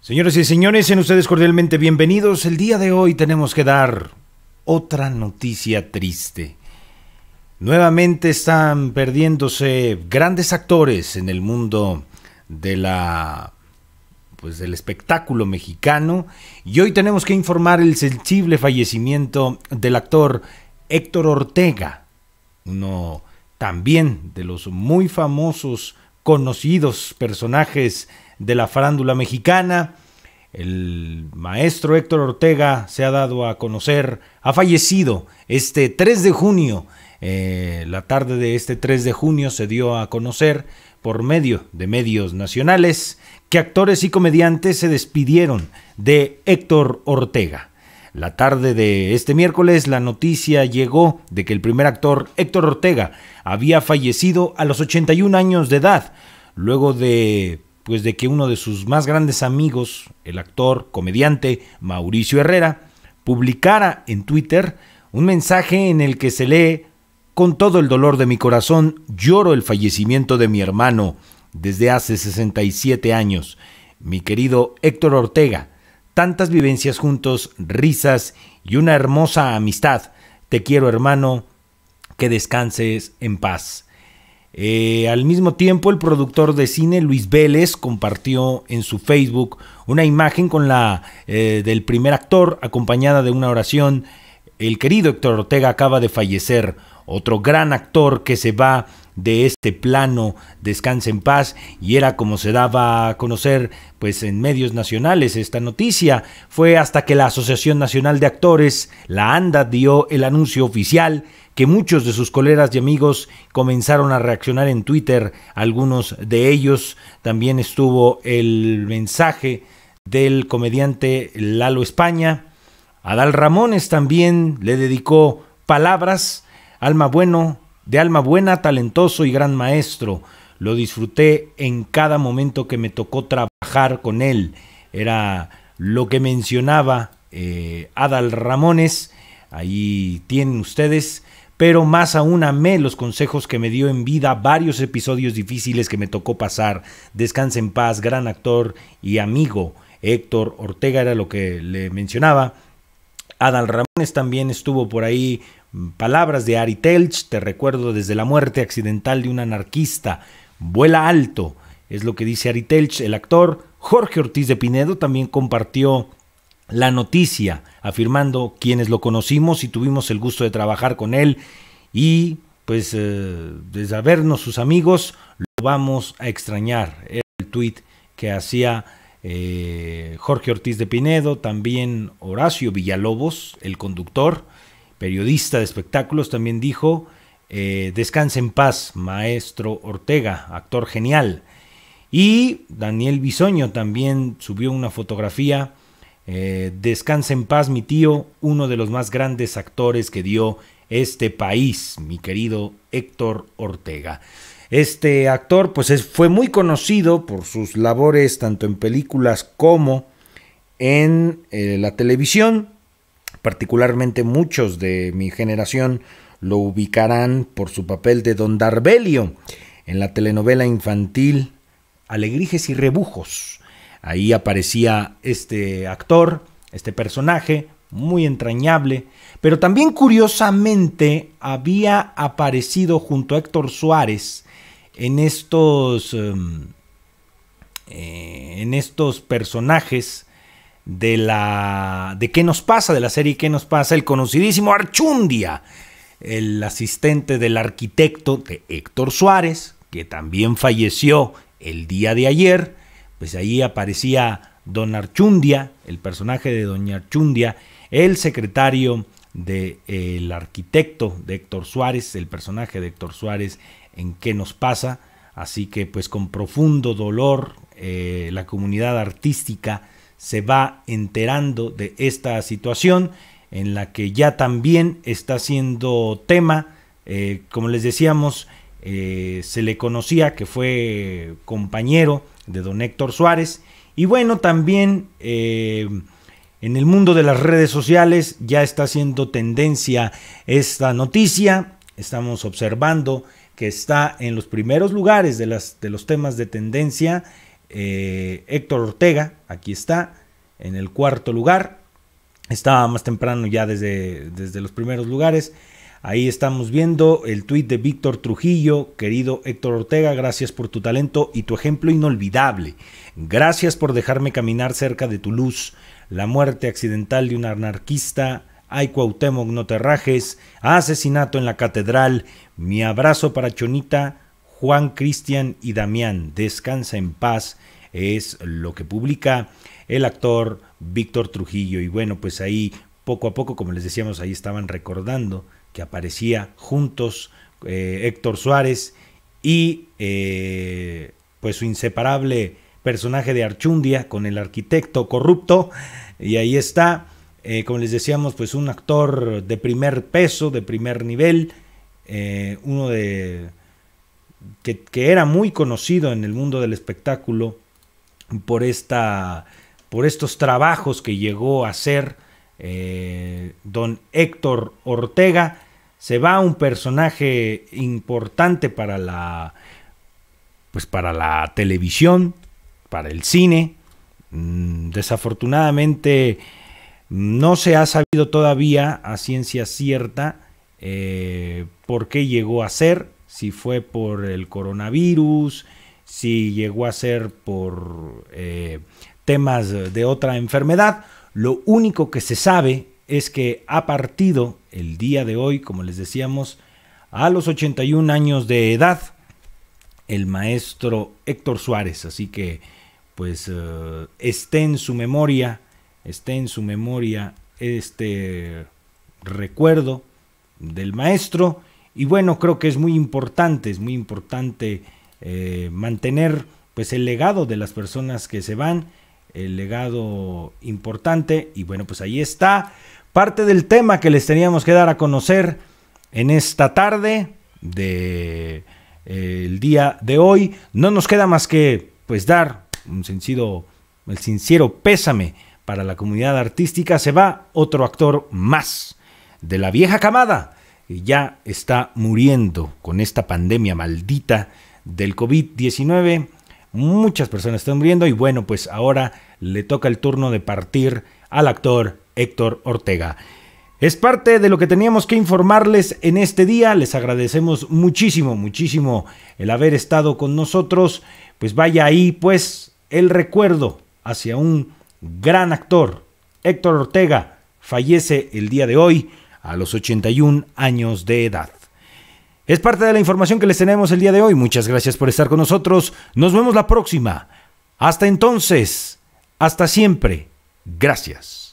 Señoras y señores, sean ustedes cordialmente bienvenidos. El día de hoy tenemos que dar otra noticia triste. Nuevamente están perdiéndose grandes actores en el mundo de la pues del espectáculo mexicano y hoy tenemos que informar el sensible fallecimiento del actor Héctor Ortega, uno también de los muy famosos conocidos personajes de la farándula mexicana. El maestro Héctor Ortega se ha dado a conocer, ha fallecido este 3 de junio. Eh, la tarde de este 3 de junio se dio a conocer por medio de medios nacionales que actores y comediantes se despidieron de Héctor Ortega. La tarde de este miércoles la noticia llegó de que el primer actor Héctor Ortega había fallecido a los 81 años de edad, luego de pues de que uno de sus más grandes amigos, el actor, comediante Mauricio Herrera, publicara en Twitter un mensaje en el que se lee, con todo el dolor de mi corazón, lloro el fallecimiento de mi hermano desde hace 67 años, mi querido Héctor Ortega, tantas vivencias juntos, risas y una hermosa amistad. Te quiero hermano, que descanses en paz. Eh, al mismo tiempo, el productor de cine Luis Vélez compartió en su Facebook una imagen con la eh, del primer actor acompañada de una oración. El querido Héctor Ortega acaba de fallecer, otro gran actor que se va de este plano descanse en paz y era como se daba a conocer pues en medios nacionales esta noticia fue hasta que la Asociación Nacional de Actores la ANDA dio el anuncio oficial que muchos de sus colegas y amigos comenzaron a reaccionar en Twitter algunos de ellos también estuvo el mensaje del comediante Lalo España Adal Ramones también le dedicó palabras Alma Bueno de alma buena, talentoso y gran maestro. Lo disfruté en cada momento que me tocó trabajar con él. Era lo que mencionaba eh, Adal Ramones. Ahí tienen ustedes. Pero más aún amé los consejos que me dio en vida, varios episodios difíciles que me tocó pasar. Descanse en paz, gran actor y amigo. Héctor Ortega era lo que le mencionaba Adal Ramones también estuvo por ahí. Mm, palabras de Ari Telch, te recuerdo desde la muerte accidental de un anarquista. Vuela alto, es lo que dice Ari Telch, el actor. Jorge Ortiz de Pinedo también compartió la noticia, afirmando quienes lo conocimos y tuvimos el gusto de trabajar con él y pues desde eh, de sabernos sus amigos, lo vamos a extrañar. el tuit que hacía eh, Jorge Ortiz de Pinedo, también Horacio Villalobos, el conductor, periodista de espectáculos, también dijo, eh, «Descansa descanse en paz, maestro Ortega, actor genial. Y Daniel Bisoño también subió una fotografía, eh, «Descansa descanse en paz mi tío, uno de los más grandes actores que dio este país, mi querido Héctor Ortega. Este actor pues fue muy conocido por sus labores tanto en películas como en eh, la televisión. Particularmente muchos de mi generación lo ubicarán por su papel de Don Darbelio en la telenovela infantil Alegrijes y Rebujos. Ahí aparecía este actor, este personaje, muy entrañable, pero también curiosamente había aparecido junto a Héctor Suárez en estos, em, eh, en estos personajes de la de qué nos pasa de la serie qué nos pasa el conocidísimo Archundia el asistente del arquitecto de Héctor Suárez que también falleció el día de ayer pues ahí aparecía Don Archundia, el personaje de Doña Archundia, el secretario del de, arquitecto de Héctor Suárez, el personaje de Héctor Suárez, en qué nos pasa. Así que pues con profundo dolor eh, la comunidad artística se va enterando de esta situación en la que ya también está siendo tema, eh, como les decíamos, eh, se le conocía que fue compañero de don Héctor Suárez y bueno, también eh, en el mundo de las redes sociales ya está haciendo tendencia esta noticia. Estamos observando que está en los primeros lugares de, las, de los temas de tendencia. Eh, Héctor Ortega, aquí está, en el cuarto lugar. Estaba más temprano ya desde, desde los primeros lugares. Ahí estamos viendo el tuit de Víctor Trujillo, querido Héctor Ortega, gracias por tu talento y tu ejemplo inolvidable. Gracias por dejarme caminar cerca de tu luz. La muerte accidental de un anarquista. Ay, Cuauhtémoc, no te Asesinato en la catedral. Mi abrazo para Chonita, Juan, Cristian y Damián. Descansa en paz. Es lo que publica el actor Víctor Trujillo. Y bueno, pues ahí poco a poco, como les decíamos, ahí estaban recordando que aparecía juntos eh, Héctor Suárez y eh, pues su inseparable personaje de Archundia con el arquitecto corrupto. Y ahí está, eh, como les decíamos, pues un actor de primer peso, de primer nivel, uno de... Que, era muy conocido en el mundo del espectáculo por esta por estos trabajos que llegó a hacer eh, don Héctor Ortega. Se va un personaje importante para la, pues para la televisión, para el cine. Mm, desafortunadamente no se ha sabido todavía a ciencia cierta eh, por qué llegó a ser, si fue por el coronavirus, si llegó a ser por eh, temas de otra enfermedad lo único que se sabe es que ha partido el día de hoy, como les decíamos, a los 81 años de edad, el maestro Héctor Suárez. Así que, pues, eh, esté en su memoria, esté en su memoria este recuerdo del maestro. Y bueno, creo que es muy importante, es muy importante eh, mantener pues el legado de las personas que se van el legado importante. Y bueno, pues ahí está parte del tema que les teníamos que dar a conocer en esta tarde de eh, día de hoy. No nos queda más que pues dar un sentido, el sincero pésame para la comunidad artística. Se va otro actor más de la vieja camada y ya está muriendo con esta pandemia maldita del COVID-19. Muchas personas están muriendo y bueno, pues ahora le toca el turno de partir al actor Héctor Ortega. Es parte de lo que teníamos que informarles en este día. Les agradecemos muchísimo, muchísimo el haber estado con nosotros. Pues vaya ahí, pues, el recuerdo hacia un gran actor. Héctor Ortega fallece el día de hoy a los 81 años de edad. Es parte de la información que les tenemos el día de hoy. Muchas gracias por estar con nosotros. Nos vemos la próxima. Hasta entonces. Hasta siempre. Gracias.